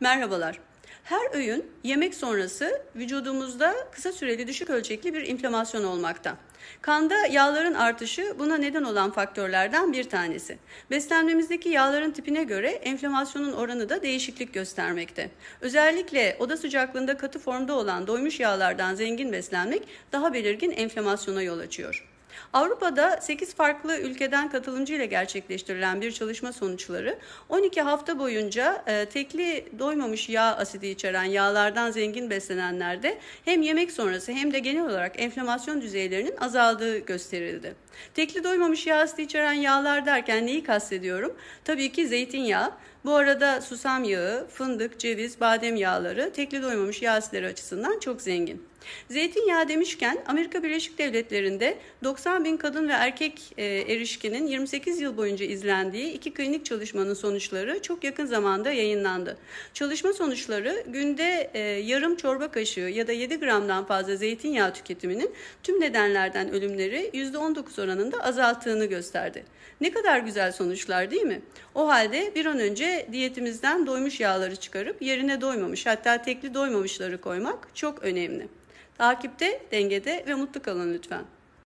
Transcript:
Merhabalar. Her öğün yemek sonrası vücudumuzda kısa süreli düşük ölçekli bir inflamasyon olmakta. Kanda yağların artışı buna neden olan faktörlerden bir tanesi. Beslenmemizdeki yağların tipine göre enflamasyonun oranı da değişiklik göstermekte. Özellikle oda sıcaklığında katı formda olan doymuş yağlardan zengin beslenmek daha belirgin enflamasyona yol açıyor. Avrupa'da 8 farklı ülkeden katılımcı ile gerçekleştirilen bir çalışma sonuçları 12 hafta boyunca e, tekli doymamış yağ asidi içeren yağlardan zengin beslenenlerde hem yemek sonrası hem de genel olarak enflamasyon düzeylerinin azaldığı gösterildi. Tekli doymamış yağ asidi içeren yağlar derken neyi kastediyorum? Tabii ki zeytinyağı, bu arada susam yağı, fındık, ceviz, badem yağları tekli doymamış yağ asitleri açısından çok zengin. Zeytinyağı demişken Amerika Birleşik Devletleri'nde 90 bin kadın ve erkek e, erişkinin 28 yıl boyunca izlendiği iki klinik çalışmanın sonuçları çok yakın zamanda yayınlandı. Çalışma sonuçları günde e, yarım çorba kaşığı ya da 7 gramdan fazla zeytinyağı tüketiminin tüm nedenlerden ölümleri %19 oranında azalttığını gösterdi. Ne kadar güzel sonuçlar değil mi? O halde bir an önce diyetimizden doymuş yağları çıkarıp yerine doymamış hatta tekli doymamışları koymak çok önemli. Takipte, dengede ve mutlu kalın lütfen.